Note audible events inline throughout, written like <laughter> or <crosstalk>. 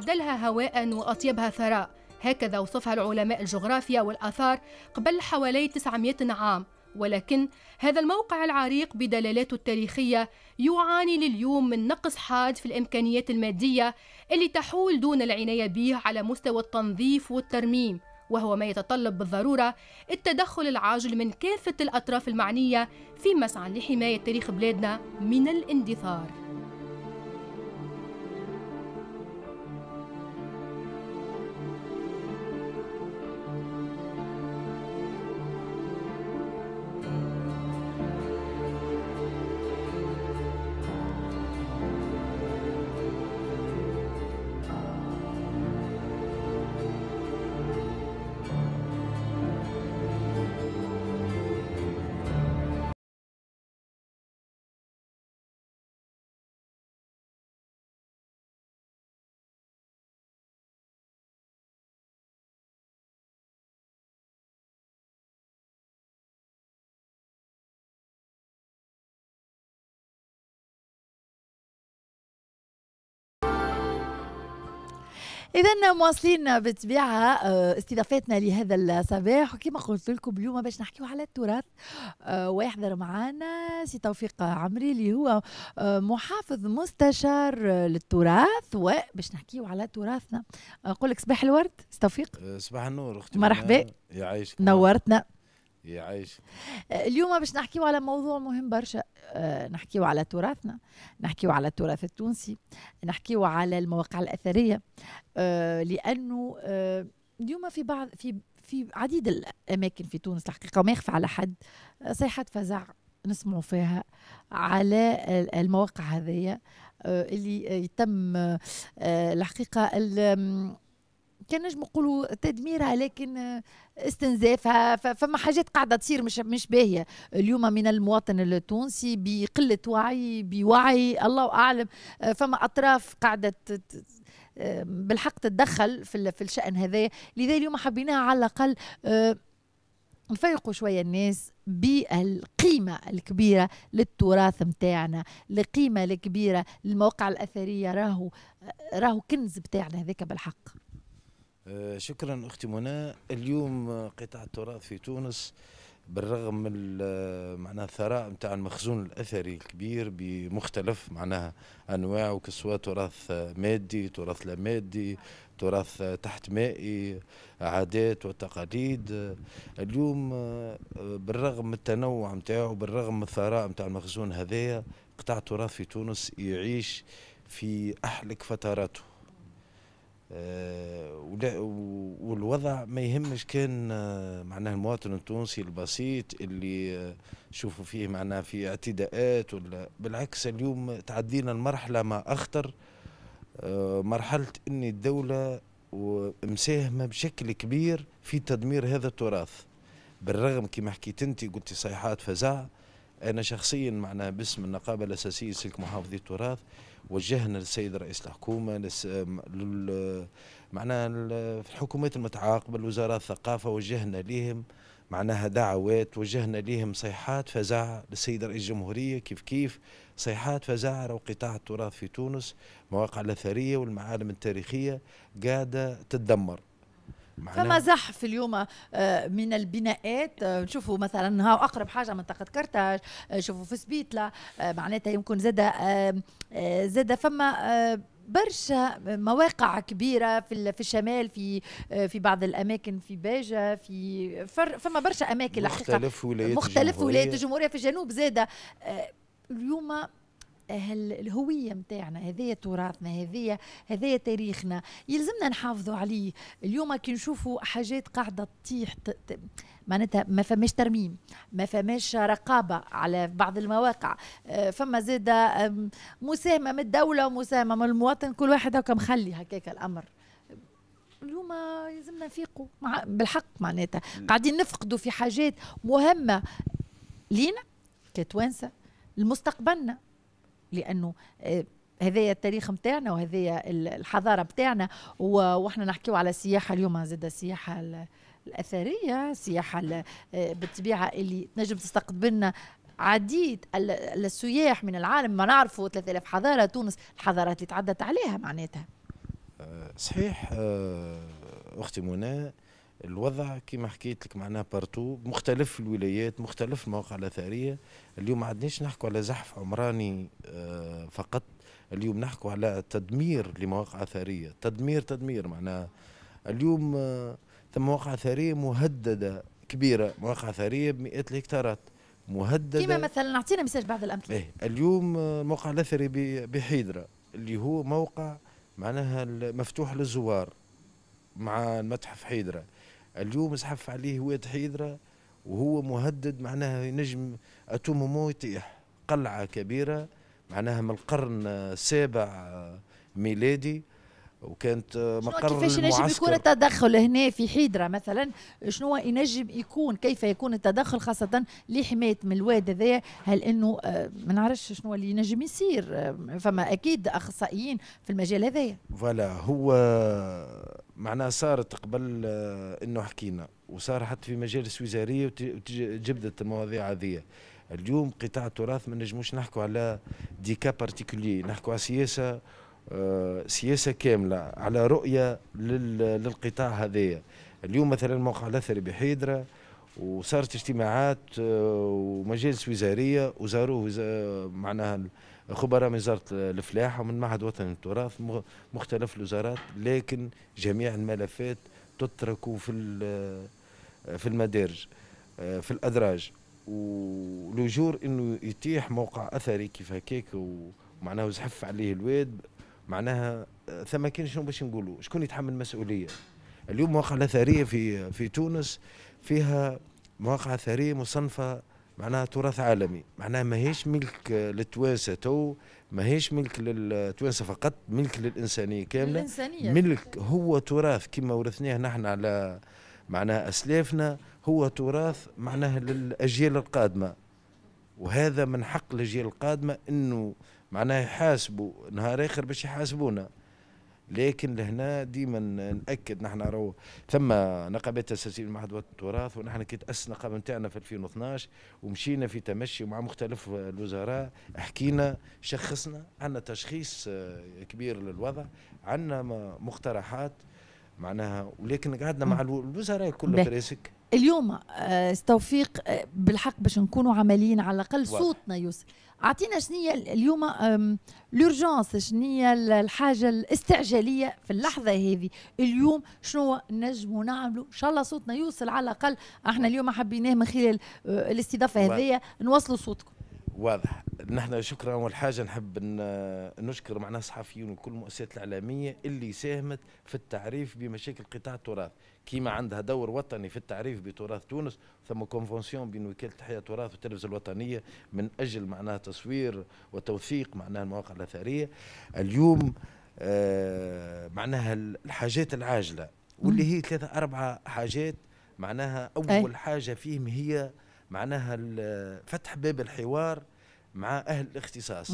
أعدلها هواء وأطيبها ثراء هكذا وصفها العلماء الجغرافيا والآثار قبل حوالي 900 عام ولكن هذا الموقع العريق بدلالاته التاريخية يعاني لليوم من نقص حاد في الإمكانيات المادية اللي تحول دون العناية به على مستوى التنظيف والترميم وهو ما يتطلب بالضرورة التدخل العاجل من كافة الأطراف المعنية في مسعى لحماية تاريخ بلادنا من الاندثار اذا مواصلين بالطبيعة آه، استضافتنا لهذا الصباح وكما قلت لكم اليوم باش نحكيو على التراث آه، ويحضر معنا سي توفيق عمري اللي هو آه، محافظ مستشار للتراث وباش نحكيو على تراثنا نقول لك صباح الورد سي توفيق صباح النور اختي مرحبا يعيشك نورتنا يعيش اليوم باش نحكيو على موضوع مهم برشا آه، نحكيو على تراثنا نحكيو على التراث التونسي نحكيو على المواقع الأثرية آه، لأنه آه، اليوم في بعض في في عديد الأماكن في تونس الحقيقة وما يخفى على حد صيحة فزع نسمعوا فيها على المواقع هذه اللي يتم الحقيقة كان نجم نقولوا تدميرها لكن آه، استنزافها فما حاجات قاعده تصير مش مش باهيه اليوم من المواطن التونسي بقله وعي بوعي الله اعلم آه، فما اطراف قاعده آه، بالحق تتدخل في في الشان هذا لذا اليوم حبيناها على الاقل نفيقوا شويه الناس بالقيمة الكبيرة للتراث متاعنا القيمة الكبيرة للمواقع الأثرية راهو راهو كنز بتاعنا هذاك بالحق آه، شكرا اختي منى اليوم آه، قطاع التراث في تونس بالرغم من آه، معناها الثراء نتاع المخزون الاثري الكبير بمختلف معناها انواع وكسوة تراث مادي تراث لا مادي تراث تحت مائي عادات وتقاليد اليوم بالرغم من التنوع نتاعو بالرغم من الثراء نتاع المخزون هذايا قطاع التراث في تونس يعيش في احلك فتراته آه، والوضع ما يهمش كان آه، معناه المواطن التونسي البسيط اللي آه، شوفوا فيه معناه في اعتداءات ولا بالعكس اليوم تعدينا المرحلة ما أخطر مرحلة أن الدولة ومساهمة بشكل كبير في تدمير هذا التراث بالرغم كما حكيت انت قلت صيحات فزاع انا شخصيا معناها باسم النقابه الاساسيه سلك محافظي التراث وجهنا للسيد رئيس الحكومه لس... لل... معناها الحكومات المتعاقبه الوزاره الثقافه وجهنا لهم معناها دعوات وجهنا لهم صيحات فزع للسيد رئيس الجمهوريه كيف كيف صيحات فزع راهو قطاع التراث في تونس مواقع الاثريه والمعالم التاريخيه قاعده تدمر فما زحف اليوم آه، من البناءات آه، نشوفوا مثلا ها اقرب حاجه منطقه كرتاج آه، نشوفوا في سبيتلا معناتها يمكن زاد زاد فما برشا مواقع كبيره في في الشمال في في بعض الاماكن في باجه في فما برشا اماكن مختلف ولايات مختلف ولايات الجمهوريه في الجنوب زاده اليوم الهويه نتاعنا هذايا تراثنا هذايا هذايا تاريخنا يلزمنا نحافظوا عليه اليوم كي نشوفوا حاجات قاعده تطيح معناتها ما فماش ترميم ما فماش رقابه على بعض المواقع آه، فما زاد مساهمه من الدوله ومساهمه من المواطن كل واحد هكا مخلي هكاك الامر اليوم يلزمنا نفيقوا مع بالحق معناتها قاعدين نفقدوا في حاجات مهمه لينا كتوانسه لمستقبلنا لانه آه، هذايا التاريخ نتاعنا وهذايا الحضاره نتاعنا واحنا نحكيو على السياحه اليوم زاد السياحه الاثريه السياحه آه، بالطبيعه اللي تنجم تستقبلنا عديد السياح من العالم ما نعرفوا 3000 حضاره تونس الحضارات اللي تعدت عليها معناتها صحيح آه، اختي منى الوضع كما حكيت لك معناها بارتو مختلف الولايات مختلف المواقع الاثريه اليوم ما عدناش نحكوا على زحف عمراني آه، فقط اليوم نحكوا على تدمير لمواقع اثريه تدمير تدمير معناها اليوم آه، ثم مواقع اثريه مهدده كبيره مواقع اثريه بمئات الهكتارات مهدده كما مثلا اعطينا مثال بعض الامثله إيه. اليوم آه، الموقع الاثري بحيدره اللي هو موقع معناها مفتوح للزوار مع المتحف حيدره اليوم زحف عليه واد حيدرة وهو مهدد معناها ينجم مو يطيح قلعة كبيرة معناها من القرن السابع ميلادي وكانت مقر كيفاش ينجم يكون التدخل هنا في حيدره مثلا شنو ينجم يكون كيف يكون التدخل خاصه لحمايه من الواد هذايا هل انه آه، ما نعرفش شنو اللي ينجم يصير آه، فما اكيد اخصائيين في المجال هذايا فوالا هو معناها صارت قبل آه، انه حكينا وصار حتى في مجالس وزاريه وجبدت المواضيع هذه اليوم قطاع التراث ما نجموش نحكوا على دي كا بارتيكولي نحكوا على سياسه آه، سياسه كامله على رؤيه للقطاع هذايا اليوم مثلا موقع الاثري بحيدره وصارت اجتماعات آه، ومجالس وزاريه وزاروه معناها خبراء من وزاره الفلاحه ومن معهد وطني للتراث مختلف الوزارات لكن جميع الملفات تترك في في المدارج في الادراج ولجور انه يتيح موقع اثري كيف هكاك ومعناه زحف عليه الواد معناها ثم كان شنو باش نقولوا شكون يتحمل المسؤوليه اليوم مواقع الاثريه في في تونس فيها مواقع اثريه مصنفه معناها تراث عالمي معناها ماهيش ملك للتوانسة تو ماهيش ملك للتوانسة فقط ملك للإنسانية كاملة الإنسانية. ملك هو تراث كما ورثناه نحن على معناها أسلافنا هو تراث معناها للأجيال القادمة وهذا من حق الأجيال القادمة أنه معناها يحاسبوا نهار آخر باش يحاسبونا لكن لهنا ديما ناكد نحن راهو ثم نقابات اساسيه المعهد التراث ونحن كي تاسس النقابه نتاعنا في 2012 ومشينا في تمشي مع مختلف الوزراء حكينا شخصنا عندنا تشخيص آه، كبير للوضع عندنا مقترحات معناها ولكن قعدنا مع الوزراء كلها فراسك اليوم آه، استوفيق آه، بالحق باش نكونوا عمليين على الاقل صوتنا يوصل اعطينا شنية اليوم لورجونس شنية الحاجه الاستعجاليه في اللحظه هذه اليوم شنو نجموا نعملوا ان شاء الله صوتنا يوصل على الاقل احنا اليوم حبيناه من خلال آه، الاستضافه هذه نوصلوا صوتكم واضح نحن شكرا اول حاجه نحب نشكر معناها صحفيين وكل المؤسسات الاعلاميه اللي ساهمت في التعريف بمشاكل قطاع التراث كيما عندها دور وطني في التعريف بتراث تونس ثم كونفونسيون بين وكاله تحيه التراث والتلفزه الوطنيه من اجل معناها تصوير وتوثيق معناها المواقع الاثريه اليوم آه معناها الحاجات العاجله واللي هي ثلاثه اربعه حاجات معناها اول أي. حاجه فيهم هي معناها فتح باب الحوار مع أهل الاختصاص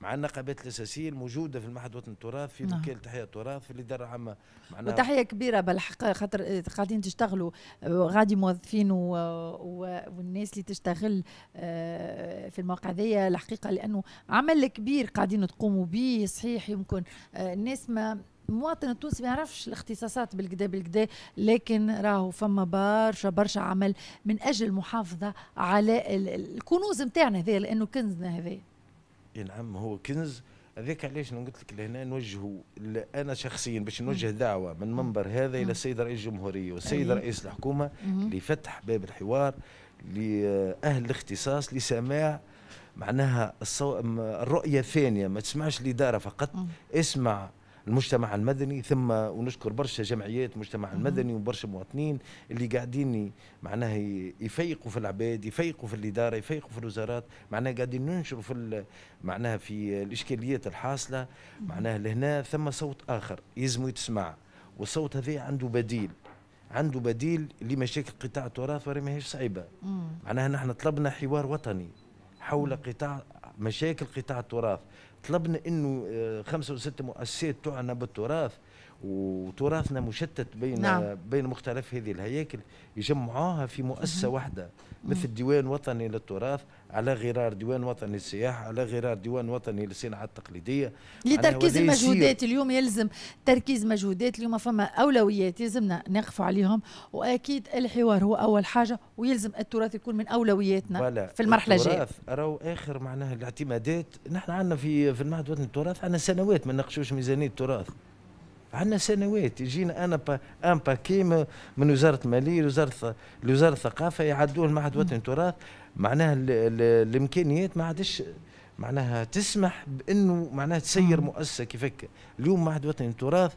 مع النقابات الاساسيه الموجوده في المعهد الوطني التراث في نعم. وكاله نعم. تحية التراث في الاداره العامه معناها وتحيه كبيره بالحق خاطر آه، قاعدين تشتغلوا آه، غادي موظفين و... و... والناس اللي تشتغل آه، في المواقع ذي الحقيقه لانه عمل كبير قاعدين تقوموا به صحيح يمكن الناس ما المواطن التونسي ما يعرفش الاختصاصات بالكدا بالكدا لكن راهو فما برشا برشا عمل من اجل المحافظه على الكنوز نتاعنا هذايا لانه كنزنا اي نعم هو كنز هذاك علاش انا قلت لك لهنا نوجهوا انا شخصيا باش نوجه دعوه من منبر هذا الى السيد رئيس الجمهوريه والسيد رئيس الحكومه لفتح باب الحوار لاهل الاختصاص لسماع معناها الرؤيه الثانيه ما تسمعش الاداره فقط اسمع المجتمع المدني ثم ونشكر برشا جمعيات المجتمع المدني وبرشا مواطنين اللي قاعدين معناها يفيقوا في العباد يفيقوا في الاداره يفيقوا في الوزارات معناها قاعدين ننشروا في معناها في الاشكاليات الحاصله معناها لهنا ثم صوت اخر يزمو يتسمع والصوت هذا عنده بديل عنده بديل لمشاكل قطاع التراث وراه ماهيش صعيبه معناها نحن طلبنا حوار وطني حول قطاع مشاكل قطاع التراث طلبنا انه آه، خمسه وستة مؤسسات تعنى بالتراث وتراثنا مشتت بين نعم. بين مختلف هذه الهياكل يجمعوها في مؤسسه واحده مثل ديوان وطني للتراث على غرار ديوان وطني للسياحة على غرار ديوان وطني للصناعة التقليدية لتركيز المجهودات اليوم يلزم تركيز مجهودات اليوم فما أولويات يلزمنا نقفوا عليهم وأكيد الحوار هو أول حاجة ويلزم التراث يكون من أولوياتنا في المرحلة الجاية التراث راهو آخر معناها الاعتمادات نحن عندنا في في المعهد الوطني للتراث عندنا سنوات ما نقشوش ميزانية التراث عندنا سنوات يجينا انا با ان باكي من وزاره الماليه لوزاره لوزاره الثقافه يعدوه المعهد الوطني للتراث معناها الامكانيات ما عادش معناها تسمح بانه معناها تسير مؤسسه كيفك اليوم معهد وطني للتراث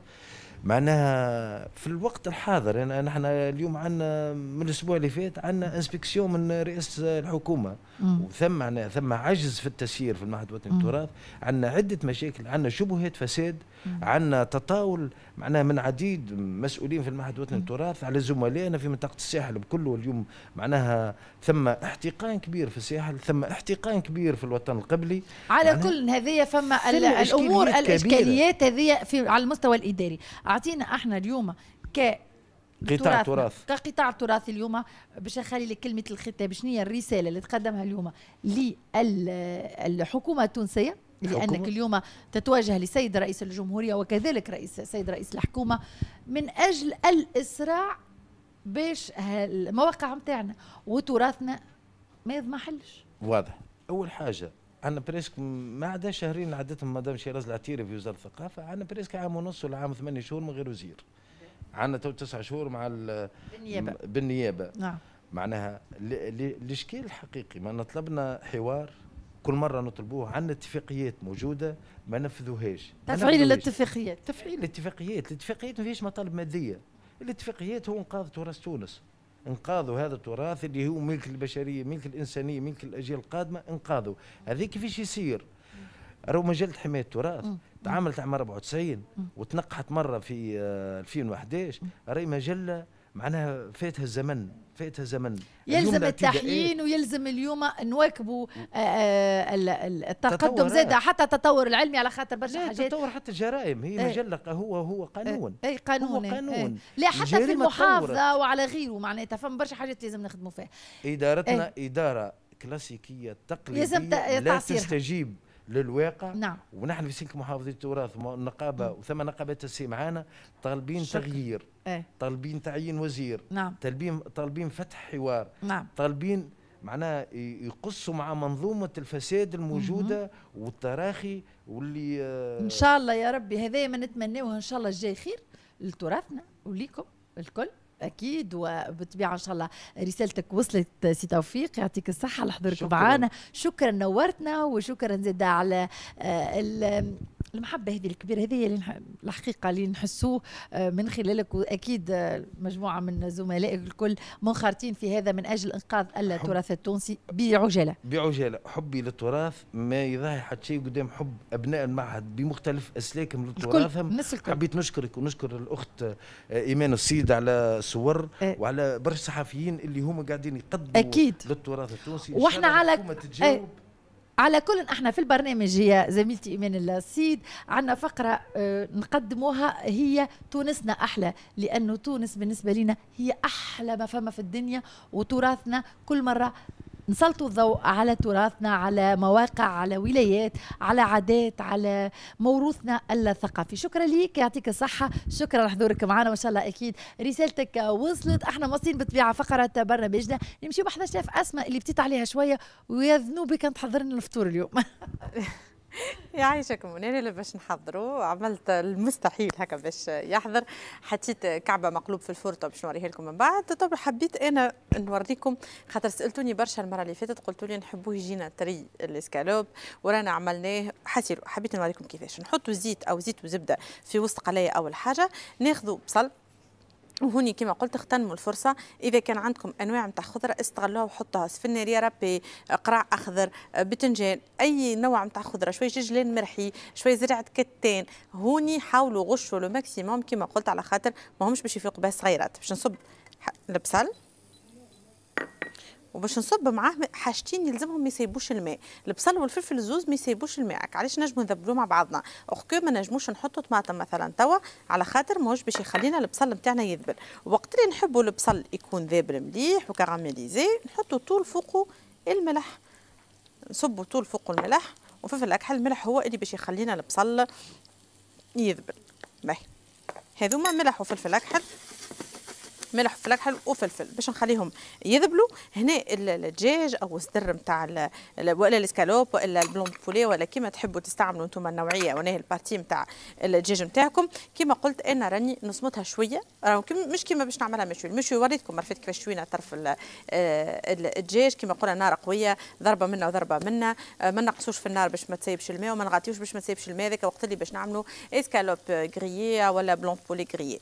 معناها في الوقت الحاضر يعني نحن اليوم عندنا من الاسبوع اللي فات عندنا انسبكسيون من رئاسه الحكومه وثم معناها ثم عجز في التسيير في المعهد الوطني للتراث عندنا عده مشاكل عندنا شبهات فساد عندنا تطاول معناها من عديد مسؤولين في المعهد الوطني للتراث على زملائنا في منطقه الساحل بكله اليوم معناها ثم احتقان كبير في الساحل ثم احتقان كبير في الوطن القبلي على كل هذه فما الامور الاشكاليات هذه في على المستوى الاداري اعطينا احنا اليوم ك قطاع تراث كقطاع تراث اليوم باش نخلي لك كلمه الختام شنو هي الرساله اللي تقدمها اليوم للحكومه التونسيه لأنك اليوم تتواجه لسيد رئيس الجمهورية وكذلك رئيس سيد رئيس الحكومة من أجل الإسراع باش المواقع نتاعنا وتراثنا ما يضمحلش واضح أول حاجة أنا بريسك ما عدا شهرين عدتهم مدام شيراز العتيري في وزارة الثقافة انا بريسك عام ونص ولا عام ثمانية شهور من غير وزير عندنا تو تسع شهور مع بالنيابة بالنيابة نعم معناها الاشكال الحقيقي ما طلبنا حوار كل مره نطلبوه عندنا اتفاقيات موجوده ما نفذوهاش تفعيل الاتفاقيات تفعيل الاتفاقيات الاتفاقيات ما فيهاش مطالب ماديه الاتفاقيات هو انقاذ تراث تونس انقاذوا هذا التراث اللي هو ملك البشريه ملك الانسانيه ملك الاجيال القادمه انقاذوا هذه كيفاش يصير راهو مجله حمايه التراث تعاملت عام 94 وتنقحت مره في 2011 آه، راهي مجله معناها فاتها الزمن فاتها زمن يلزم التحيين إيه؟ ويلزم اليوم نواكبوا آه، آه، التقدم زاد آه. حتى التطور العلمي على خاطر برشا حاجات التطور حتى الجرائم هي إيه. مجله هو هو إيه، قانون اي قانون هو إيه. قانون ايه. لا حتى في المحافظه وعلى غيره معناتها فما برشا حاجات لازم نخدموا فيها ادارتنا ايه. اداره كلاسيكيه تقليديه لا تستجيب للواقع نعم ونحن في سلك محافظه التراث النقابه وثم نقابات تسي معانا طالبين شكرا. تغيير ايه؟ طالبين تعيين وزير نعم طالبين طالبين فتح حوار نعم طالبين معناها يقصوا مع منظومه الفساد الموجوده مم. والتراخي واللي آه، ان شاء الله يا ربي هذا ما نتمناوه ان شاء الله الجاي خير لتراثنا وليكم الكل اكيد وبالطبيعه ان شاء الله رسالتك وصلت سي توفيق يعطيك الصحه لحضورك معنا شكرا نورتنا وشكرا زيد على آه، المحبه هذه الكبيره هذه اللي الحقيقه اللي نحسوه آه، من خلالك واكيد آه، مجموعه من زملائك الكل منخرطين في هذا من اجل انقاذ التراث التونسي بعجاله بعجاله حبي للتراث ما يضاهي حتى شيء قدام حب ابناء المعهد بمختلف اسلاكهم لتراثهم حبيت نشكرك ونشكر الاخت آه، ايمان السيد على صور أه وعلى برشا صحفيين اللي هم قاعدين يقدموا أكيد. للتراث التونسي واحنا على تجاوب على كل احنا في البرنامج هي زميلتي ايمان اللاسيد عندنا فقره آه، نقدموها هي تونسنا احلى لانه تونس بالنسبه لنا هي احلى ما فما في الدنيا وتراثنا كل مره نسلطوا الضوء على تراثنا على مواقع على ولايات على عادات على موروثنا الثقافي شكرا ليك يعطيك الصحة شكرا لحضورك معنا وإن شاء الله أكيد رسالتك وصلت احنا مصين بالطبيعة فقرة برنامجنا نمشيو بحضر شاف أسماء اللي بتيت عليها شوية ويا كانت تحضرنا الفطور اليوم <laughs> يعيشكم انا اللي باش نحضروا عملت المستحيل هكا باش يحضر حطيت كعبه مقلوب في الفرطه باش نوريها لكم من بعد طب حبيت انا نوريكم خاطر سالتوني برشا المره اللي فاتت قلتوا لي نحبوه يجينا تري الاسكالوب ورانا عملناه حسيلو حبيت نوريكم كيفاش نحطوا زيت او زيت وزبده في وسط قلايه اول حاجه ناخذوا بصل وهوني كما قلت اغتنموا الفرصه اذا كان عندكم انواع نتاع خضره استغلوها وحطوها ربي قراع اخضر بتنجان اي نوع نتاع خضره شويه ججلين مرحي شويه زرعه كتان هوني حاولوا غشوا لو ماكسيموم كما قلت على خاطر ماهمش باش يفيقوا بها صغيرات باش نصب البصل وباش نصب معاه حاجتين يلزمهم ما يسيبوش الماء البصل والفلفل الزوز ما يسيبوش الماء علاش نجمو نذبلوه مع بعضنا اوكي ما نجموش نحطو طماطم مثلا توا على خاطر ماهوش باش يخلينا البصل نتاعنا يذبل وقت اللي نحبوا البصل يكون ذابل مليح وكراميليزي نحطو طول فوقه الملح نصبو طول فوقو الملح وفلفل اكحل الملح هو اللي باش يخلينا البصل يذبل باهي هذوما ملح وفلفل اكحل ملح وفلفل حلو وفلفل باش نخليهم يذبلوا هنا الدجاج او الصدر نتاع ولا الاسكالوب ولا البلون بولي ولا كيما تحبوا تستعملوا انتم النوعيه وانا البارتي نتاع الدجاج نتاعكم كيما قلت انا راني نصمتها شويه مش كيما باش نعملها مشوي المشوي وريتكم عرفت كيفاش شوينا طرف آه، الدجاج كيما قلنا نار قويه ضربه منا وضربه منا آه، ما نقصوش في النار باش ما تسيبش الماء وما نغطيوش باش ما تسيبش الماء هذاك وقت اللي باش نعملوا اسكالوب غريي آه، ولا بلون بولي غريي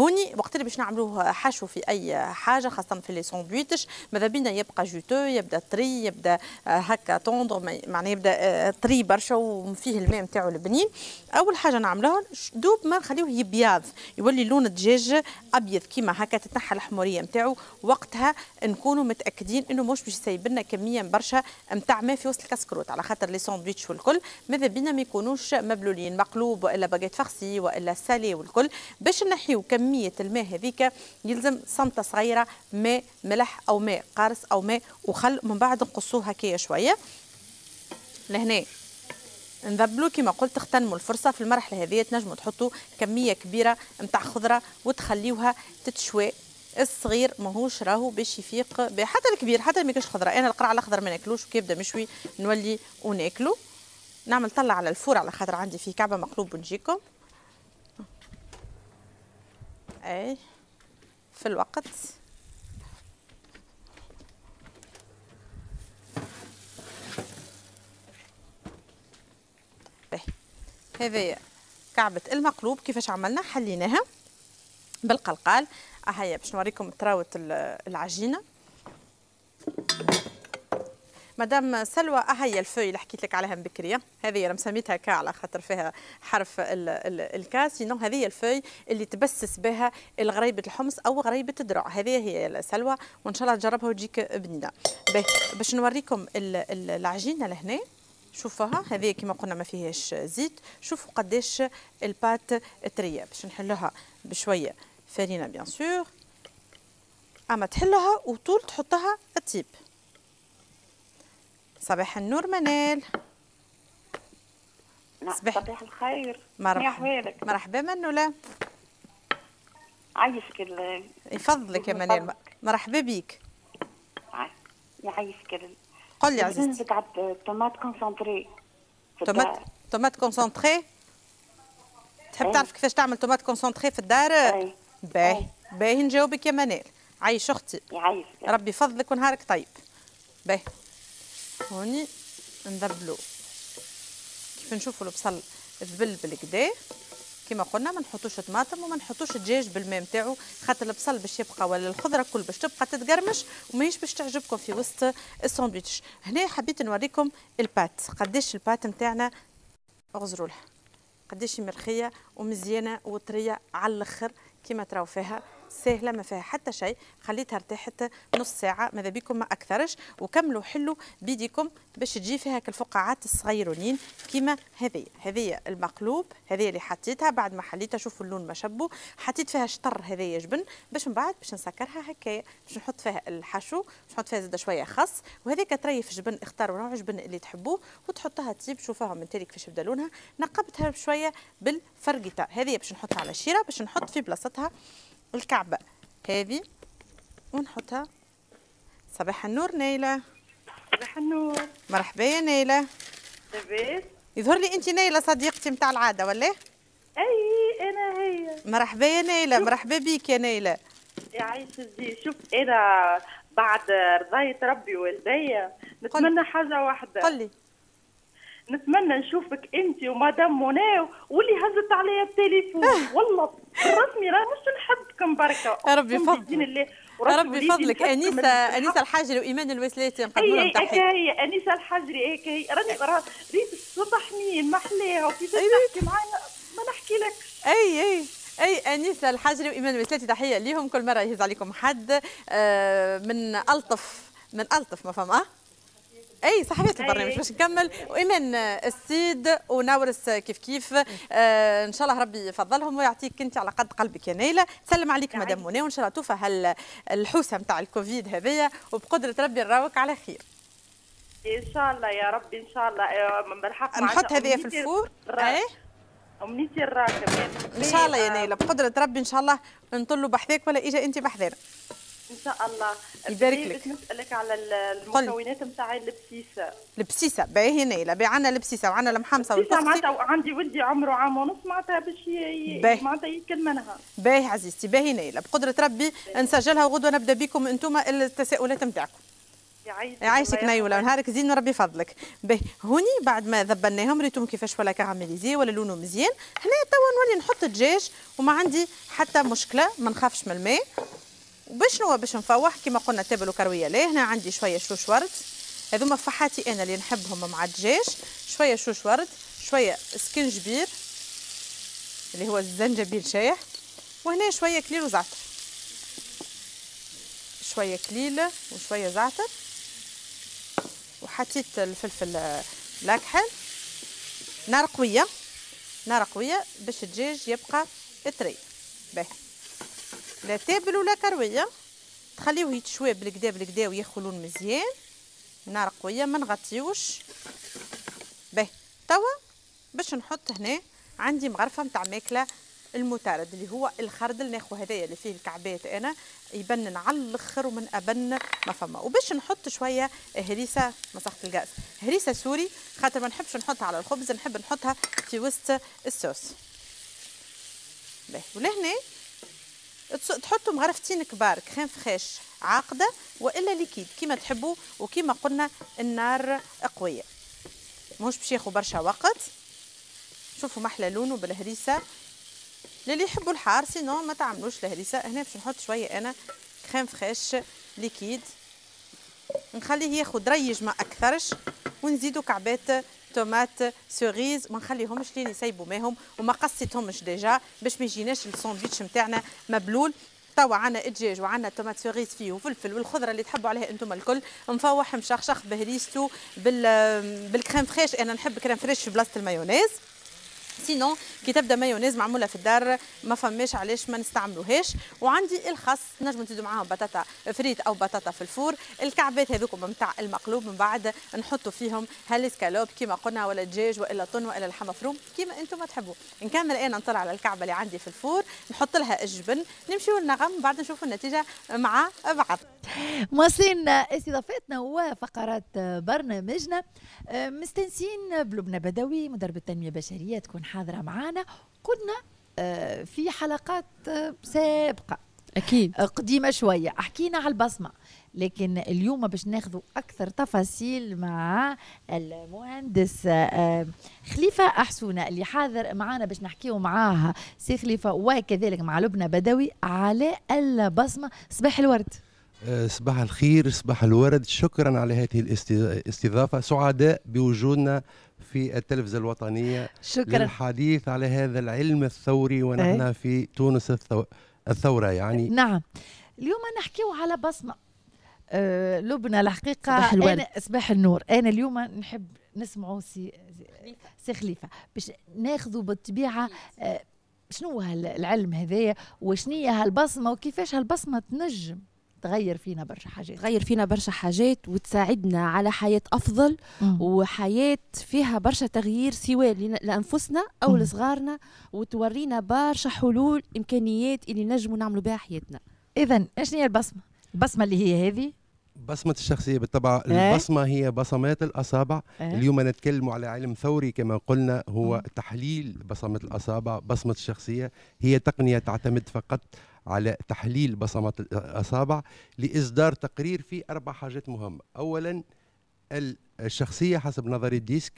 هوني وقت اللي باش نعملوه حشو في اي حاجه خاصه في لي ساندويتش ماذا بينا يبقى جوتو يبدا طري يبدا آه، هكا طوندر معناه يبدا طري آه، برشا وفيه الماء نتاعو البنين اول حاجه نعملوها دوب ما نخليوه يبيض يولي لون الدجاج ابيض كيما هكا تتنحى الحموريه نتاعو وقتها نكونوا متاكدين انه مش باش يسيب لنا كميه برشا نتاع ما في وسط الكسكروت على خاطر لي ساندويتش والكل ماذا بينا ما يكونوش مبلولين مقلوب والا باغيت فخسي والا سالي والكل باش نحيو كميه الماء هذيك يلزم صمتة صغيرة ماء ملح أو ماء قارص أو ماء وخل من بعد نقصوه هكايا شوية لهنا نذبلو كما قلت اختنموا الفرصة في المرحلة هذه تنجموا تحطوا كمية كبيرة متاع خضرة وتخليوها تتشوي الصغير ماهوش راهو باش يفيق حتى الكبير حتى ما خضره انا القرع الاخضر ما ناكلوش وكي يبدا مشوي نولي وناكلو نعمل طلع على الفور على خاطر عندي فيه كعبه مقلوب ونجيكم اي في الوقت هذا كعبة المقلوب كيفاش عملنا حليناها بالقلقال اهيا باش نوريكم تراوت العجينة مدام سلوى أهي الفوي اللي حكيت لك عليها من بكريه هذه انا مسميتها كا على خاطر فيها حرف ال الكاس سينو هذه الفوي اللي تبسس بها الغريبه الحمص او غريبه الدرع هذه هي سلوى وان شاء الله تجربها وتجيك بنينه باش نوريكم ال العجينه لهنا شوفوها هذه كما قلنا ما فيهاش زيت شوفوا قداش البات تريه باش نحلوها بشويه فرينه بيان سور اما تحلها وطول تحطها التيب صباح النور منال صباح الخير مرحبا أحوالك؟ مرحبا منولا عايشك يفضلك يا منال مرحبا بيك يعيشك قل لي عزيزتي بتاع الطومات كونسونتري طومات طومات كونسونتري تحب أي. تعرف كيفاش تعمل طومات كونسونتري في الدار؟ إيه. باهي إيه. باهي نجاوبك يا منال عايش اختي يعيشك ربي يفضلك ونهارك طيب باهي هوني نذبلو كيف نشوفوا البصل ذبل بالكدا كما قلنا ما نحطوش طماطم وما نحطوش دجاج بالماء نتاعو خاطر البصل باش يبقى ولا الخضره كل باش تبقى تتقرمش وماهيش باش تعجبكم في وسط الساندويتش هنا حبيت نوريكم البات قداش البات نتاعنا اغزروا لها قداش مرخيه ومزيانه وطريه على الاخر كما تراو فيها سهله ما فيها حتى شيء خليتها ارتاحت نص ساعه ماذا بكم ما اكثرش وكملوا حلوا بيديكم باش تجي فيها كالفقاعات الصغيرونين كيما هذه هذه المقلوب هذه اللي حطيتها بعد ما حليتها شوفوا اللون ما شبه حطيت فيها شطر هذايا جبن باش من بعد باش نسكرها هكايا باش نحط فيها الحشو باش نحط فيها زاد شويه خس وهذيك تريف جبن اختاروا نوع جبن اللي تحبوه وتحطها تسيب شوفوها من تالي كيفاش بدا لونها نقبتها بشويه بالفرقيطه هذه باش نحطها على الشيره باش نحط في بلاصتها الكعبة هذه ونحطها صباح النور نايلة صباح النور مرحبا يا نايلة لاباس يظهر لي انت نايلة صديقتي متاع العادة ولا؟ اي انا هي مرحبا يا نايلة مرحبا بيك يا نايلة يعيش الزي شوف انا بعد رضاية ربي والدي نتمنى حاجة واحدة قل لي نتمنى نشوفك انت ومدام مناو واللي هزت عليا التليفون <laughs> والله رسمي راه مش نحبكم بركه ربي فضلك ربي فضلك انيسه انيسه الحجري وايمان الوسلاتي نقدموا لهم تحيه هي انيسه الحجري هيك هي راني ريت الصبح ما احلاها وكيفاش أيوة. تحكي معايا ما نحكي لك اي اي اي انيسه الحجري وايمان الوسلاتي تحيه ليهم كل مره يهز عليكم حد آه، من الطف من الطف ما آه؟ فما اي صحبات البرنامج باش نكمل وايمان السيد ونورس كيف كيف آه ان شاء الله ربي يفضلهم ويعطيك انت على قد قلبك يا نيله سلم عليك مدام منى وان شاء الله توفى هالحوسه نتاع الكوفيد هذيا وبقدره ربي نراوك على خير ان شاء الله يا ربي ان شاء الله آه، بالحق نحط هذه في الفور ايه امنيتي الراكب ان شاء الله يا آه. نيله بقدره ربي ان شاء الله نطلوا بحذاك ولا اجا انت بحذانا ان شاء الله يبارك لك نسالك على المكونات نتاع البسيسه البسيسه باهي هنا باهي عندنا البسيسه وعندنا المحمصه والبسيسه معناتها عندي ولدي عمره عام ونص معناتها باش معناتها يتكل باهي عزيزتي باهي نيلة بقدره ربي نسجلها وغدوه نبدا بكم انتم التساؤلات نتاعكم يعيشك نايوله نهارك زين وربي فضلك باهي هوني بعد ما ذبلناهم ريتهم كيفاش ولا كاراميليزي ولا لونه مزيان هنا توا نولي نحط الدجاج وما عندي حتى مشكله ما نخافش من الماء وباش باش نفوح كما قلنا تابلو وكرويه لا هنا عندي شويه شوش ورد هذوما فحاتي انا اللي نحبهم مع الدجاج شويه شوش ورد شويه سكنجبير اللي هو الزنجبيل شايح وهنا شويه كليل وزعتر شويه كليل وشويه زعتر وحطيت الفلفل الاكحل نار قويه نار قويه باش الدجاج يبقى طري باهي لا تابل ولا كرويه تخليوه يتشوى بالكدا بالكدا ويخلون مزيان نار قويه ما نغطيوش به توا باش نحط هنا عندي مغرفه نتاع ماكله المتارد اللي هو الخردل ناخو هذايا اللي فيه الكعبات انا يبنن على الاخر ومن ابن ما فما وباش نحط شويه هريسه مسحه الغاز هريسه سوري خاطر ما نحبش نحطها على الخبز نحب نحطها في وسط الصوص باه ولهنا تحطوا مغرفتين كبار كريم فريش عاقده والا ليكيد كما تحبوا وكما قلنا النار قويه مش باش ياخذ برشا وقت شوفوا محلى لونه بالهريسه للي يحبوا الحار سينو ما تعملوش الهريسه هنا باش نحط شويه انا كريم فريش ليكيد نخليه ياخذ ريج ما اكثرش ونزيدو كعبات تومات سوريز ما نخليهمش لين يسيبوا ماهم وما قصيتهمش ديجا باش ما يجيناش الساندويتش نتاعنا مبلول توا عندنا دجاج وعندنا تومات سوريز فيه وفلفل والخضره اللي تحبوا عليها انتم الكل مفوح مشخشخ بهريستو بال بالكريم فريش انا نحب كريم فريش في بلاصه المايونيز سينو كي تبدا مايونيز معموله في الدار ما فماش علاش ما نستعملوهاش وعندي الخس نجم نزيدو معاهم بطاطا فريت او بطاطا في الفور الكعبات هذوك نتاع المقلوب من بعد نحطوا فيهم هالسكالوب كيما قلنا ولا دجاج والا طن والا لحم مفروم كيما انتم ما تحبوا نكمل انا نطلع على الكعبه اللي عندي في الفور نحط لها الجبن نمشيو للنغم بعد نشوفوا النتيجه مع بعض مواصلين استضافتنا وفقرات برنامجنا مستنسين بلبنى بدوي مدرب التنميه البشريه تكون تكون حاضرة معنا كنا آه، في حلقات آه، سابقة أكيد آه، قديمة شوية حكينا على البصمة لكن اليوم باش ناخذوا أكثر تفاصيل مع المهندس خليفة أحسونة اللي حاضر معنا باش نحكيو معاها سي خليفة وكذلك مع لبنى بدوي على البصمة صباح الورد صباح الخير صباح الورد شكرا على هذه الاستضافة سعداء بوجودنا في التلفزة الوطنية شكرا للحديث على هذا العلم الثوري ونحن إيه. في تونس الثورة يعني نعم اليوم نحكيو على بصمة أه لبنى الحقيقة صباح الورد أنا صباح النور أنا اليوم نحب نسمعوا سي سي خليفة باش ناخذوا بالطبيعة أه شنو هالعلم هذايا وشنية هالبصمة وكيفاش هالبصمة تنجم تغير فينا برشا حاجات تغير فينا برشا حاجات وتساعدنا على حياة أفضل مم. وحياة فيها برشا تغيير سواء لأنفسنا أو مم. لصغارنا وتورينا برشا حلول إمكانيات اللي نجموا نعملوا بها حياتنا إذا إيش هي البصمة؟ البصمة اللي هي هذه بصمة الشخصية بالطبع إيه؟ البصمة هي بصمات الأصابع إيه؟ اليوم نتكلم على علم ثوري كما قلنا هو تحليل بصمة الأصابع بصمة الشخصية هي تقنية تعتمد فقط على تحليل بصمات الأصابع لإصدار تقرير في أربع حاجات مهمة أولا الشخصية حسب نظرية ديسك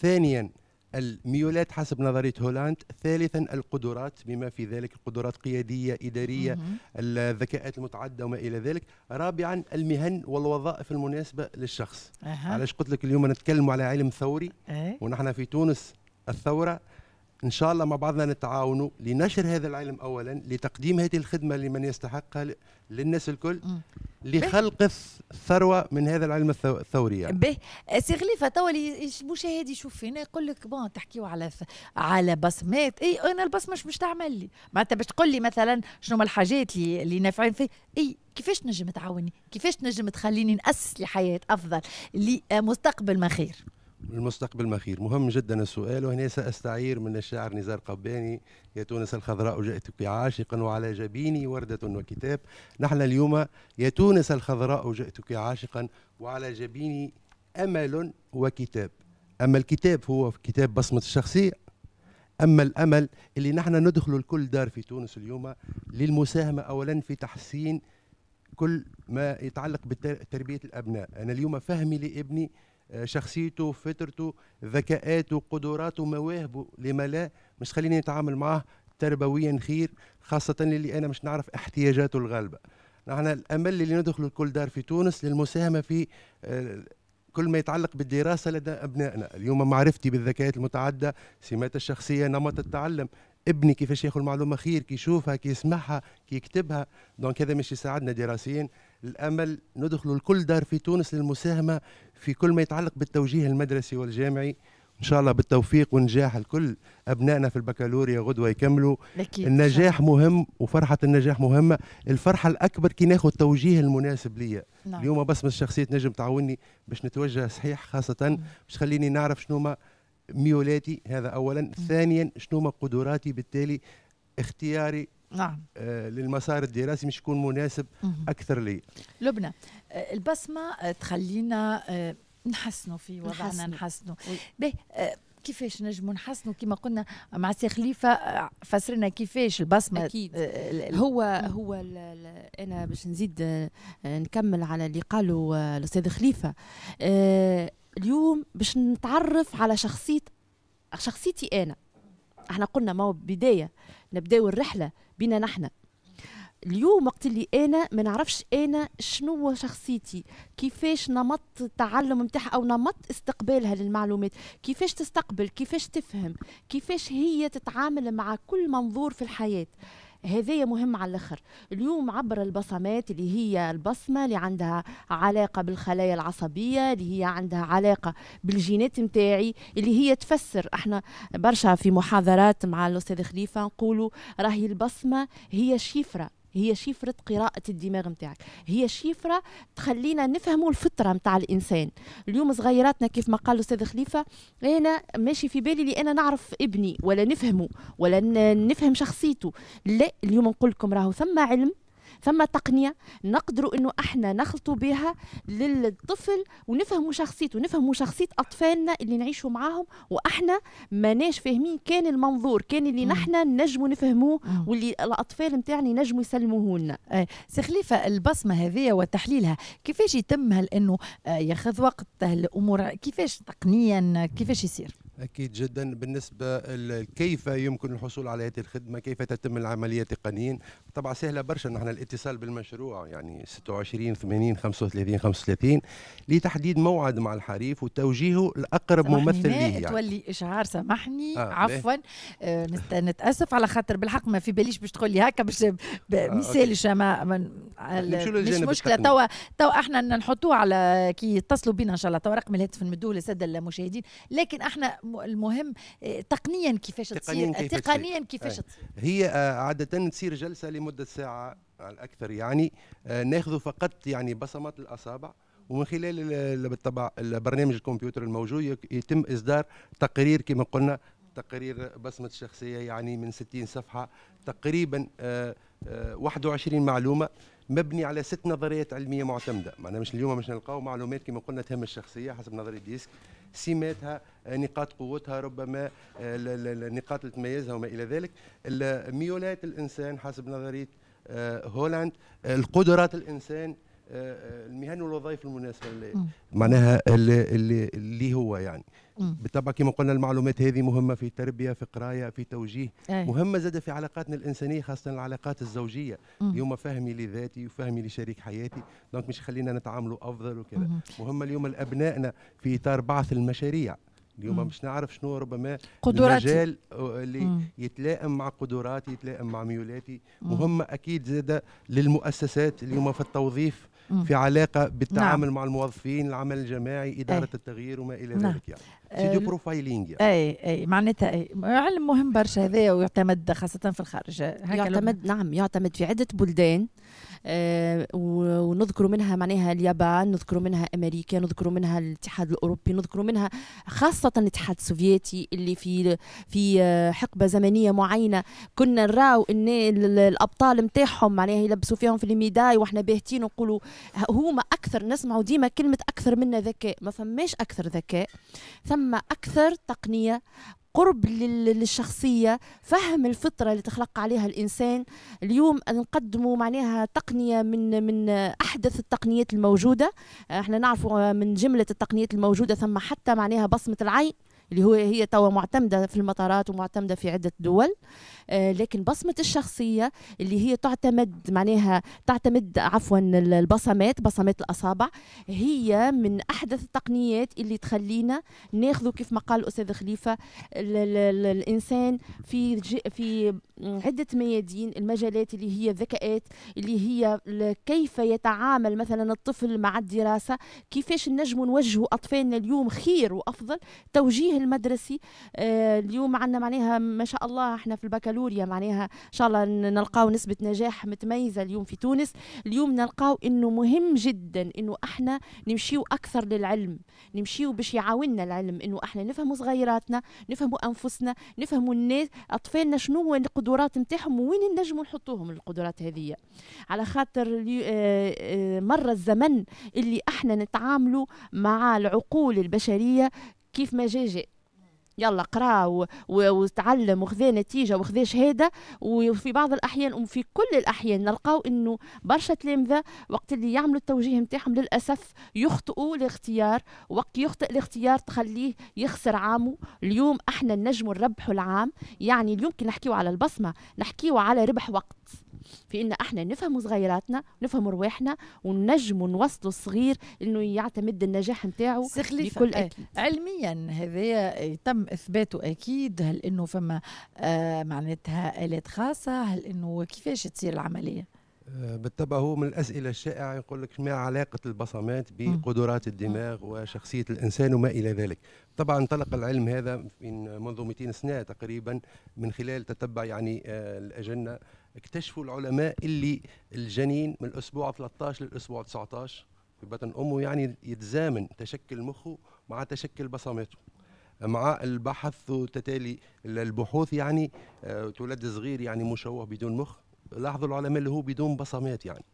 ثانيا الميولات حسب نظريه هولاند ثالثا القدرات بما في ذلك القدرات قياديه اداريه الذكاءات المتعدده وما الى ذلك رابعا المهن والوظائف المناسبه للشخص أه. علاش قلت لك اليوم نتكلم على علم ثوري أه. ونحن في تونس الثوره إن شاء الله مع بعضنا نتعاونوا لنشر هذا العلم أولا لتقديم هذه الخدمة لمن يستحقها للناس الكل لخلق الثروة من هذا العلم الثوري يعني. به سي غليفة توا المشاهد يشوف فينا يقول لك بون تحكيوا على على بصمات اي انا البصمه مش باش تعمل لي معناتها باش تقول لي مثلا شنو هما الحاجات اللي اللي نافعين فيه اي كيفاش تنجم تعاوني كيفاش تنجم تخليني نأسس لحياة أفضل لمستقبل ما خير المستقبل مخير مهم جدا السؤال وهنا سأستعير من الشاعر نزار قباني يا تونس الخضراء جئتك عاشقا وعلى جبيني وردة وكتاب نحن اليوم يا تونس الخضراء جئتك عاشقا وعلى جبيني أمل وكتاب أما الكتاب هو كتاب بصمة الشخصية أما الأمل اللي نحن ندخل لكل دار في تونس اليوم للمساهمة أولا في تحسين كل ما يتعلق بتربية الأبناء أنا اليوم فهمي لابني شخصيته فطرته ذكاءاته قدراته مواهبه لما لا مش خليني نتعامل معاه تربويا خير خاصة اللي أنا مش نعرف احتياجاته الغالبة نحن الأمل اللي ندخل كل دار في تونس للمساهمة في آه، كل ما يتعلق بالدراسة لدى أبنائنا اليوم معرفتي بالذكاءات المتعدة سمات الشخصية نمط التعلم ابني كيفاش ياخذ المعلومه خير كي يشوفها كي يسمعها كي يكتبها دونك هذا مش يساعدنا دراسيا الأمل ندخل لكل دار في تونس للمساهمة في كل ما يتعلق بالتوجيه المدرسي والجامعي إن شاء الله بالتوفيق ونجاح لكل أبنائنا في البكالوريا غدوة يكملوا أكيد. النجاح مهم وفرحة النجاح مهمة الفرحة الأكبر كي ناخذ التوجيه المناسب ليا نعم. اليوم بس من الشخصية نجم تعاوني باش نتوجه صحيح خاصة باش تخليني نعرف شنو ما ميولاتي هذا أولا ثانيا شنو ما قدراتي بالتالي اختياري نعم آه، للمسار الدراسي مش يكون مناسب اكثر لي لبنى آه، البصمه آه، تخلينا نحسنوا في وضعنا نحسنوا كيفاش نجموا نحسنوا كما قلنا مع سي خليفه فسرنا كيفاش البصمه اكيد هو هو انا باش نزيد نكمل على اللي قاله الاستاذ خليفه اليوم باش نتعرف على شخصيه شخصيتي انا احنا قلنا ما هو بدايه نبداو الرحله بينا نحن اليوم وقت اللي انا ما نعرفش انا شنو شخصيتي كيفاش نمط التعلم نتاعها او نمط استقبالها للمعلومات كيفاش تستقبل كيفاش تفهم كيفاش هي تتعامل مع كل منظور في الحياه هذايا مهم على الاخر اليوم عبر البصمات اللي هي البصمه اللي عندها علاقه بالخلايا العصبيه اللي هي عندها علاقه بالجينات نتاعي اللي هي تفسر احنا برشا في محاضرات مع الاستاذ خليفه نقولوا راهي البصمه هي شفره هي شفرة قراءة الدماغ نتاعك هي شفرة تخلينا نفهموا الفطرة نتاع الإنسان اليوم صغيراتنا كيف ما قال الأستاذ خليفة أنا ماشي في بالي لأن أنا نعرف ابني ولا نفهمه ولا نفهم شخصيته لا اليوم نقول لكم راهو ثم علم ثم تقنيه نقدروا انه احنا نخلطوا بها للطفل ونفهموا شخصيته ونفهموا شخصيه اطفالنا اللي نعيشوا معاهم واحنا ماناش فاهمين كان المنظور كان اللي نحن نجموا نفهموه واللي الاطفال نتاعنا ينجموا يسلموه لنا آه، سي خليفه البصمه هذه وتحليلها كيفاش يتم هل انه آه، ياخذ وقت الامور كيفاش تقنيا كيفاش يصير أكيد جدا بالنسبة كيف يمكن الحصول على هذه الخدمة كيف تتم العملية تقنيا طبعا سهلة برشا نحن الاتصال بالمشروع يعني 26 80 35 35 لتحديد موعد مع الحريف وتوجيهه لأقرب ممثل ليه يعني. تولي إشعار سامحني آه عفوا آه نتأسف على خاطر بالحق ما في باليش باش تقول لي هكا باش مثال آه ما, ما مش مشكلة توا توا احنا نحطوه على كي يتصلوا بينا إن شاء الله توا رقم الهاتف نمدوه للسادة المشاهدين لكن احنا المهم آه، تقنيا كيفاش تصير تقنيا كيفاش تصير هي آه، عاده تصير جلسه لمده ساعه على الاكثر يعني آه، ناخذ فقط يعني بصمات الاصابع ومن خلال بالطبع البرنامج الكمبيوتر الموجود يتم اصدار تقرير كما قلنا تقرير بصمه الشخصيه يعني من 60 صفحه تقريبا 21 معلومه مبني على ست نظريات علميه معتمده معناها مش اليوم مش نلقاو معلومات كما قلنا تهم الشخصيه حسب نظريه ديسك سماتها آه، نقاط قوتها ربما آه، نقاط تميزها وما الى ذلك ميولات الانسان حسب نظريه آه، هولاند القدرات الانسان المهن والوظائف المناسبه اللي معناها اللي, اللي هو يعني بالطبع كما قلنا المعلومات هذه مهمه في تربيه في قرايه في توجيه أي. مهمه زاد في علاقاتنا الانسانيه خاصه العلاقات الزوجيه اليوم فهمي لذاتي وفهمي لشريك حياتي دونك مش خلينا نتعاملوا افضل وكذا مهمه اليوم لابنائنا في اطار بعث المشاريع اليوم مش نعرف شنو ربما قدراتي. المجال اللي مم. يتلائم مع قدراتي يتلائم مع ميولاتي مهمة أكيد زادة للمؤسسات اليوم في التوظيف في علاقه بالتعامل نعم. مع الموظفين العمل الجماعي اداره أي. التغيير وما الى نعم. ذلك يعني سيدي بروفايلينج آه، يعني. اي اي معناتها اي علم مهم برشا هذا ويعتمد خاصه في الخارج يعتمد لو... نعم يعتمد في عده بلدان آه، ونذكر منها معناها اليابان نذكر منها امريكا نذكر منها الاتحاد الاوروبي نذكر منها خاصه الاتحاد السوفيتي اللي في في آه، حقبه زمنيه معينه كنا نراو ان الابطال نتاعهم معناها يلبسوا فيهم في الميداي واحنا باهتين نقولوا هما اكثر نسمعوا ديما كلمه اكثر منا ذكاء ما فماش اكثر ذكاء ثم اكثر تقنيه قرب للشخصية فهم الفطرة اللي تخلق عليها الإنسان اليوم نقدموا معناها تقنية من من أحدث التقنيات الموجودة آه، احنا نعرفوا من جملة التقنيات الموجودة ثم حتى معناها بصمة العين اللي هو هي توا معتمده في المطارات ومعتمده في عده دول آه، لكن بصمه الشخصيه اللي هي تعتمد معناها تعتمد عفوا البصمات بصمات الاصابع هي من احدث التقنيات اللي تخلينا ناخذوا كيف ما قال الاستاذ خليفه الانسان في في عده ميادين المجالات اللي هي الذكاءات اللي هي كيف يتعامل مثلا الطفل مع الدراسه كيفاش نجم نوجهوا اطفالنا اليوم خير وافضل توجيه المدرسي آه، اليوم عندنا معناها ما شاء الله احنا في البكالوريا معناها ان شاء الله نلقاو نسبه نجاح متميزه اليوم في تونس اليوم نلقاو انه مهم جدا انه احنا نمشيو اكثر للعلم نمشيو باش يعاوننا العلم انه احنا نفهموا صغيراتنا نفهموا انفسنا نفهموا الناس اطفالنا شنو هو القدرات نتاعهم وين نجموا نحطوهم القدرات هذه على خاطر آه، آه، مر الزمن اللي احنا نتعاملوا مع العقول البشريه كيف ما جا جا يلا قرا وتعلم وخذا نتيجه وخذا شهاده وفي بعض الاحيان وفي كل الاحيان نلقاو انه برشا تلامذه وقت اللي يعملوا التوجيه نتاعهم للاسف يخطئوا الاختيار وقت يخطئ الاختيار تخليه يخسر عامه اليوم احنا نجموا نربحوا العام يعني اليوم كي نحكيو على البصمه نحكيو على ربح وقت في ان احنا نفهموا صغيراتنا نفهموا رواحنا ونجموا نوصلوا الصغير انه يعتمد النجاح نتاعه بكل اكيد علميا هذا تم اثباته اكيد هل انه فما آه معناتها الات خاصه هل انه كيفاش تصير العمليه آه، بالطبع هو من الاسئله الشائعه يقول لك ما علاقه البصمات بقدرات الدماغ وشخصيه الانسان وما الى ذلك طبعا انطلق العلم هذا من منذ 200 سنه تقريبا من خلال تتبع يعني آه، الاجنه اكتشفوا العلماء اللي الجنين من الاسبوع 13 للاسبوع 19 في بطن امه يعني يتزامن تشكل مخه مع تشكل بصمته مع البحث وتتالي البحوث يعني آه، تولد صغير يعني مشوه بدون مخ لاحظوا العلماء اللي هو بدون بصمات يعني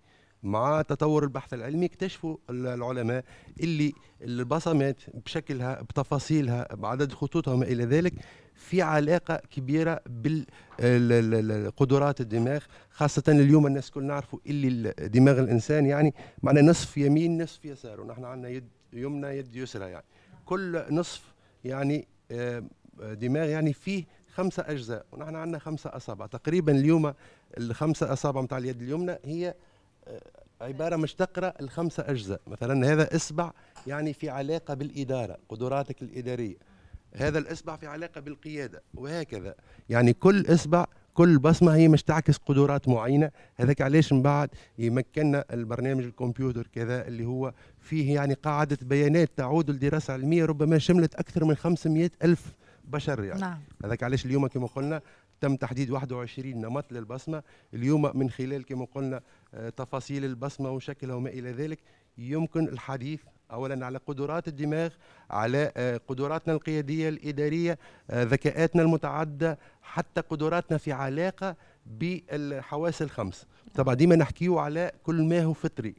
مع تطور البحث العلمي اكتشفوا العلماء اللي البصمات بشكلها بتفاصيلها بعدد خطوطها وما الى ذلك في علاقه كبيره بالقدرات الدماغ خاصه اليوم الناس كل نعرفوا إيه اللي دماغ الانسان يعني معنا نصف يمين نصف يسار ونحن عندنا يد يمنى يد يسرى يعني كل نصف يعني آه، دماغ يعني فيه خمسة أجزاء ونحن عندنا خمسة أصابع تقريبا اليوم الخمسة أصابع متاع اليد اليمنى هي آه، عبارة مش تقرأ الخمسة أجزاء مثلا هذا إصبع يعني في علاقة بالإدارة قدراتك الإدارية هذا الإصبع في علاقة بالقيادة وهكذا يعني كل إصبع كل بصمه هي مش تعكس قدرات معينه هذاك علاش من بعد يمكننا البرنامج الكمبيوتر كذا اللي هو فيه يعني قاعده بيانات تعود لدراسه علميه ربما شملت اكثر من 500 الف بشر يعني نعم. هذاك علاش اليوم كما قلنا تم تحديد 21 نمط للبصمه اليوم من خلال كما قلنا آه، تفاصيل البصمه وشكلها وما الى ذلك يمكن الحديث اولا على قدرات الدماغ على آه، قدراتنا القياديه الاداريه آه، ذكاءاتنا المتعدده حتى قدراتنا في علاقه بالحواس الخمس طبعا ديما نحكيه على كل ما هو فطري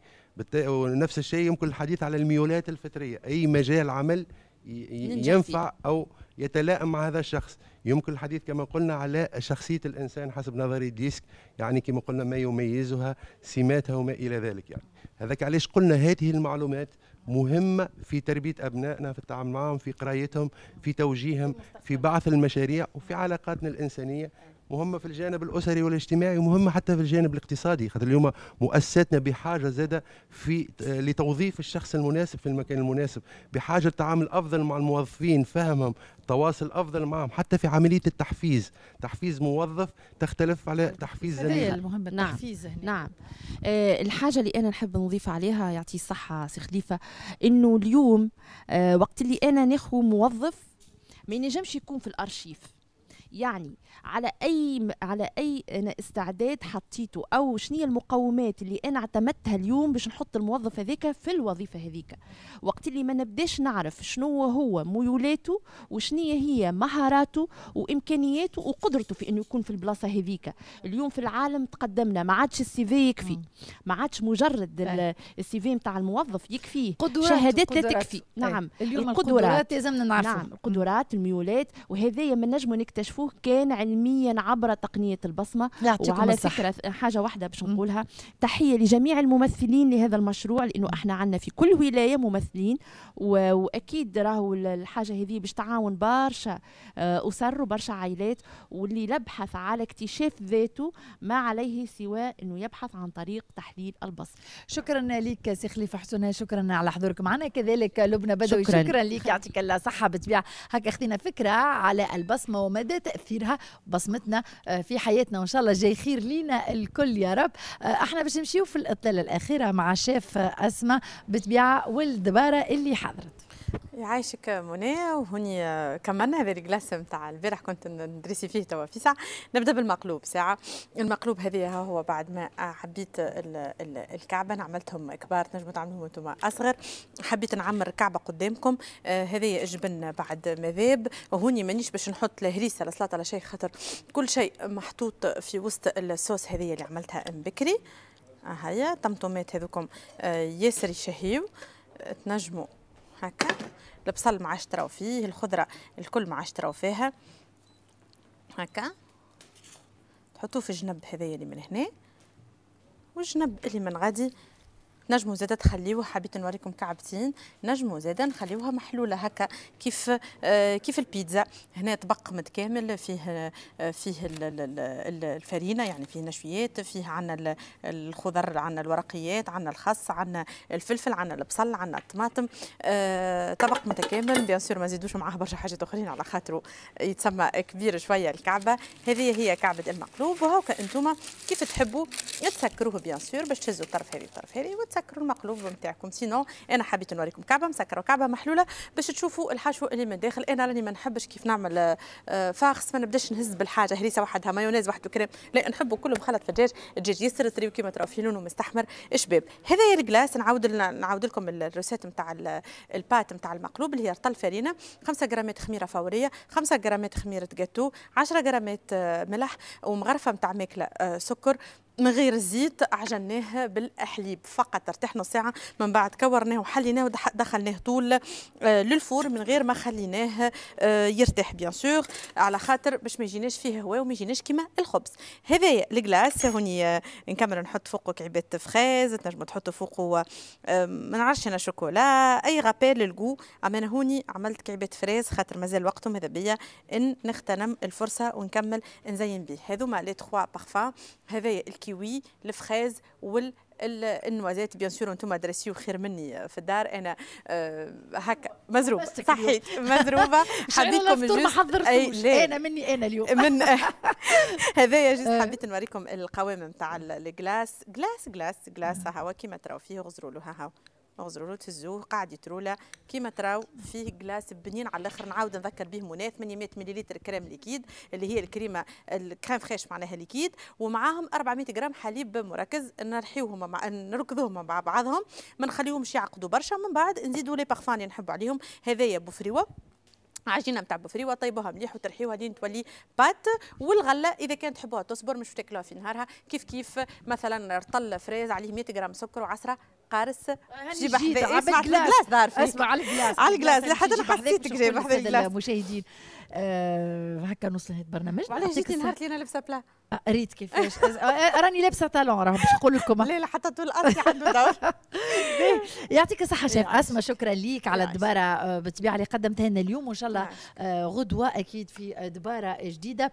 ونفس الشيء يمكن الحديث على الميولات الفطريه اي مجال عمل ينفع او يتلائم مع هذا الشخص يمكن الحديث كما قلنا على شخصيه الانسان حسب نظري ديسك يعني كما قلنا ما يميزها سماتها وما الى ذلك يعني هذاك علاش قلنا هذه المعلومات مهمه في تربيه ابنائنا في التعامل معهم في قرايتهم في توجيههم في بعث المشاريع وفي علاقاتنا الانسانيه مهمه في الجانب الاسري والاجتماعي ومهمه حتى في الجانب الاقتصادي خاطر اليوم مؤسساتنا بحاجه زاده في آه، لتوظيف الشخص المناسب في المكان المناسب بحاجه تعامل افضل مع الموظفين فهمهم تواصل افضل معهم حتى في عمليه التحفيز تحفيز موظف تختلف على تحفيز زميل المهم نعم، التحفيز نعم, هنا. نعم. أه الحاجه اللي انا نحب نضيف عليها يعطي الصحه سي خليفه انه اليوم أه وقت اللي انا نخو موظف ما ينجمش يكون في الارشيف يعني على اي على اي أنا استعداد حطيته او شنو المقومات اللي انا اعتمدتها اليوم باش نحط الموظف هذاك في الوظيفه هذيك وقت اللي ما نبداش نعرف شنو هو ميولاته وشنية هي مهاراته وامكانياته وقدرته في انه يكون في البلاصه هذيك اليوم في العالم تقدمنا ما عادش السي في يكفي ما عادش مجرد السي في نتاع الموظف يكفيه قدرات شهادات لا تكفي نعم طيب. اليوم القدرات لازمنا نعرفها نعم القدرات الميولات وهذايا ما نجموا نكتشفوا شافوه كان علميا عبر تقنيه البصمه وعلى فكره حاجه واحده باش نقولها تحيه لجميع الممثلين لهذا المشروع لانه احنا عندنا في كل ولايه ممثلين واكيد راهو الحاجه هذه باش تعاون برشا آه، اسر وبرشا عائلات واللي يبحث على اكتشاف ذاته ما عليه سوى انه يبحث عن طريق تحليل البصمه شكرا لك سي خليفه حسنها شكرا على حضورك معنا كذلك لبنى بدوي شكرا, شكرا لك يعطيك الله صحه بتبيع هكا خذينا فكره على البصمه ومدى تاثيرها بصمتنا آه، في حياتنا وان شاء الله جاي خير لينا الكل يا رب آه، احنا باش نمشيو في الاطلاله الاخيره مع شيف آه، اسماء بتبيعه ولد اللي حضرت يعيشك منى وهوني كملنا هذا الكلاس نتاع البارح كنت ندرسي فيه توا في ساعه نبدا بالمقلوب ساعه المقلوب هذه هو بعد ما حبيت الكعبه انا عملتهم كبار تنجموا تعملوهم انتم اصغر حبيت نعمر الكعبه قدامكم آه، هذه هذايا جبن بعد ما ذاب مانيش باش نحط لا هريسه لا سلطه لا شيء خاطر كل شيء محطوط في وسط الصوص هذه اللي عملتها ام بكري آه، هيا طمطمات هذوكم آه، ياسر يشهيو تنجموا هكا البصل ما عادش تراو فيه الخضره الكل ما عادش تراو فيها هكا تحطوه في الجنب هذايا اللي من هنا والجنب اللي من غادي نجمو زاده تخليوه حبيت نوريكم كعبتين نجمو زاده نخليوها محلوله هكا كيف آه، كيف البيتزا هنا طبق متكامل فيه آه، فيه الفرينه يعني فيه نشويات فيه عنا الخضر عنا الورقيات عنا الخس عنا الفلفل عنا البصل عنا الطماطم آه، طبق متكامل بيان سور ما زيدوش معاه برشا حاجات اخرين على خاطر يتسمى كبير شويه الكعبه هذه هي كعبه المقلوب وهاكا انتم كيف تحبوا تسكروه بيان سور باش تهزوا الطرف هذه الطرف هذه سكروا المقلوب نتاعكم سينو انا حبيت نوريكم كعبه مسكره وكعبه محلوله باش تشوفوا الحشو اللي من داخل انا راني ما نحبش كيف نعمل آه، فاخس ما نبداش نهز بالحاجه هريسه وحدها مايونيز وحده كريم لا نحبوا كله مخلط في الدجاج الدجاج يسر طري وكيما تراو في لونه مستحمر شباب هذا يا الجلاس نعاود نعاود لكم الروسيت نتاع البات نتاع المقلوب اللي هي رطل فرينه 5 غرامات خميره فوريه 5 غرامات خميره جاتو 10 غرامات آه، ملح ومغرفه نتاع ماكله آه، سكر من غير الزيت عجناه بالحليب فقط ارتحنا ساعة من بعد كورناه وحليناه ودخلناه طول آه، للفور من غير ما خليناه آه، يرتاح بيان سور على خاطر باش ما يجيناش فيه هواء وما يجيناش كيما الخبز هذايا الكلاص هوني آه، نكمل نحط فوقه كعبات فخاز تنجموا تحطوا فوقه ما نعرفش انا شوكولا اي غابيل للجو اما انا هوني عملت كعبات فريز خاطر مازال وقته ماذا بيا ان نغتنم الفرصه ونكمل نزين بيه هذوما لي تخوا بارفان هذايا الكي الكيوي الفخاز وال النوازات بيان سور انتم درسيو خير مني في الدار انا آه، هكا مزروبه صحيت مزروبه <laughs> حبيتكم الجزء ما حضرتوش انا مني انا اليوم <laughs> من <laughs> هذايا جزء آه. حبيت نوريكم القوام نتاع الجلاس جلاس جلاس جلاس هاو كيما تراو فيه غزروا له هاو مغزرولوت تهزوه قاعد يترولا كيما تراو فيه كلاس بنين على الاخر نعاود نذكر به مناف 800 ملل كريم ليكيد اللي هي الكريمه الكريم فريش معناها ليكيد ومعاهم 400 جرام حليب مركز نرحيوهم مع نركضوهم مع بعضهم ما نخليهمش يعقدوا برشا من بعد نزيدوا لي بارفان اللي نحبوا عليهم هذايا بوفريوه عجينه نتاع بوفريوا طيبوها مليح وترحيوها لين تولي بات والغله اذا كانت تحبوها تصبر مش تاكلوها في نهارها كيف كيف مثلا رطل فريز عليه 100 غرام سكر وعصرة قارس آه، جيب حذاء اسمع على الجلاس دار فيك اسمع على الجلاس على الجلاس لحد انا حسيتك جايب حذاء الجلاس مشاهدين آه هكا نوصل هذا البرنامج وعلاش جيتي نهار اللي انا لابسه بلا آه، ريت كيفاش <laughs> آه، راني لابسه طالون راه باش نقول لكم لا لا حتى طول الارض عنده دور <laughs> يعطيك الصحه شيف اسما شكرا ليك على الدباره بالطبيعه اللي قدمتها لنا اليوم وان شاء الله نعم. غدوه اكيد في دباره جديده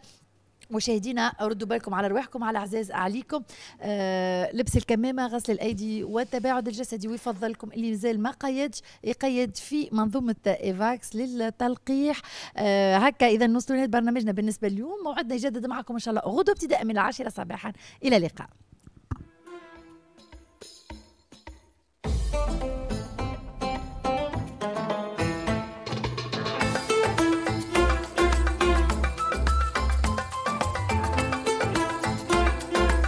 مشاهدينا ردوا بالكم على رواحكم على عزاز عليكم آه لبس الكمامه غسل الايدي والتباعد الجسدي ويفضلكم اللي مازال ما قيدش يقيد في منظومه ايفاكس للتلقيح آه هكا اذا نوصلوا لنهايه برنامجنا بالنسبه اليوم موعدنا يجدد معكم ان شاء الله غدوه ابتداء من العاشره صباحا الى اللقاء